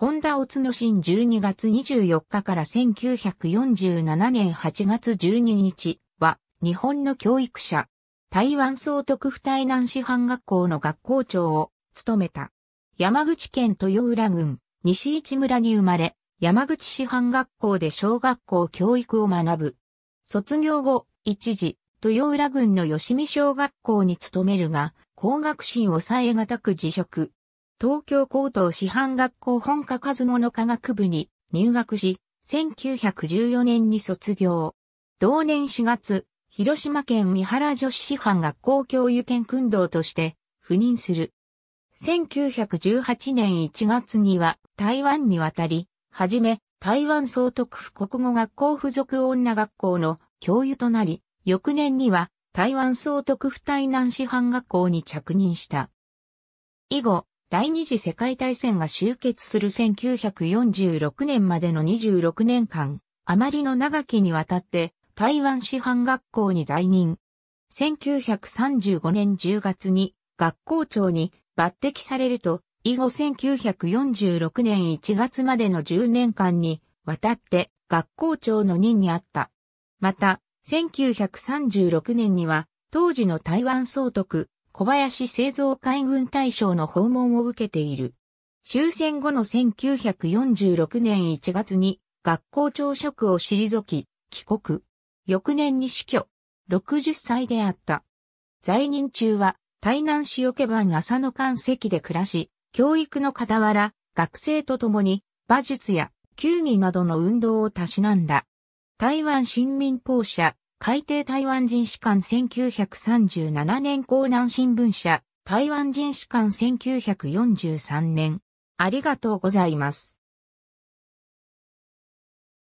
本田乙野ン12月24日から1947年8月12日は日本の教育者、台湾総督府台南市販学校の学校長を務めた。山口県豊浦郡西市村に生まれ、山口市販学校で小学校教育を学ぶ。卒業後、一時、豊浦郡の吉見小学校に勤めるが、工学心を抑えがたく辞職。東京高等師範学校本科数物科学部に入学し、1914年に卒業。同年4月、広島県三原女子師範学校教諭兼訓導として赴任する。1918年1月には台湾に渡り、はじめ台湾総督府国語学校付属女学校の教諭となり、翌年には台湾総督府台南師範学校に着任した。以後、第二次世界大戦が終結する1946年までの26年間、あまりの長きにわたって台湾師範学校に在任。1935年10月に学校長に抜擢されると、以後1946年1月までの10年間にわたって学校長の任にあった。また、1936年には当時の台湾総督小林製造海軍大将の訪問を受けている。終戦後の1946年1月に学校朝食を退き、帰国。翌年に死去。60歳であった。在任中は台南市よけに浅野間席で暮らし、教育の傍ら、学生と共に馬術や球技などの運動をたしなんだ。台湾新民放社海底台湾人士官1937年江南新聞社、台湾人士官1943年。ありがとうございます。